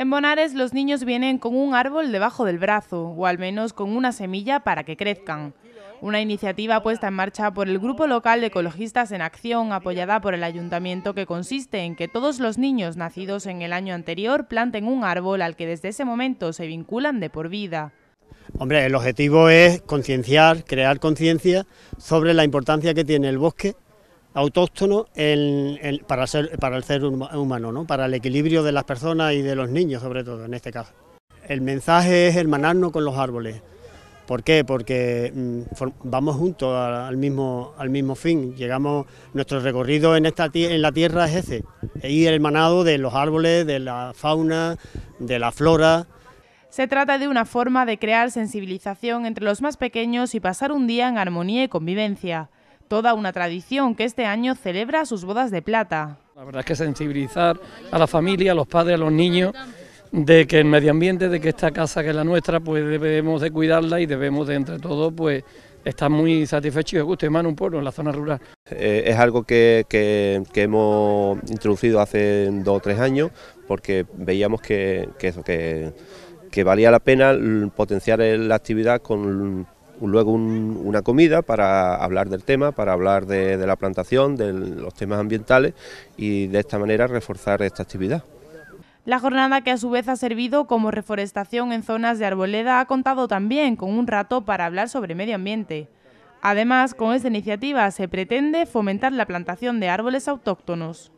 En Bonares los niños vienen con un árbol debajo del brazo o al menos con una semilla para que crezcan. Una iniciativa puesta en marcha por el Grupo Local de Ecologistas en Acción, apoyada por el Ayuntamiento, que consiste en que todos los niños nacidos en el año anterior planten un árbol al que desde ese momento se vinculan de por vida. Hombre, el objetivo es concienciar, crear conciencia sobre la importancia que tiene el bosque autóctono para, el ser, humano, para el equilibrio de las personas y de los niños sobre todo en este caso. El mensaje es hermanarnos con los árboles. ¿Por qué? Porque mm, vamos juntos al mismo, fin. Llegamos, nuestro recorrido en, en la tierra es ese, es ir hermanado de los árboles, de la fauna, de la flora. Se trata de una forma de crear sensibilización entre los más pequeños y pasar un día en armonía y convivencia toda una tradición que este año celebra sus bodas de plata. La verdad es que sensibilizar a la familia, a los padres, a los niños, de que el medio ambiente, de que esta casa que es la nuestra, pues debemos de cuidarla y debemos de entre todos, pues estar muy satisfechos y de gusto y más un pueblo, en la zona rural. Eh, es algo que, hemos introducido hace dos o tres años porque veíamos que, que valía la pena potenciar la actividad con luego una comida para hablar del tema, para hablar de la plantación, de los temas ambientales y de esta manera reforzar esta actividad. La jornada que a su vez ha servido como reforestación en zonas de arboleda ha contado también con un rato para hablar sobre medio ambiente. Además, con esta iniciativa se pretende fomentar la plantación de árboles autóctonos.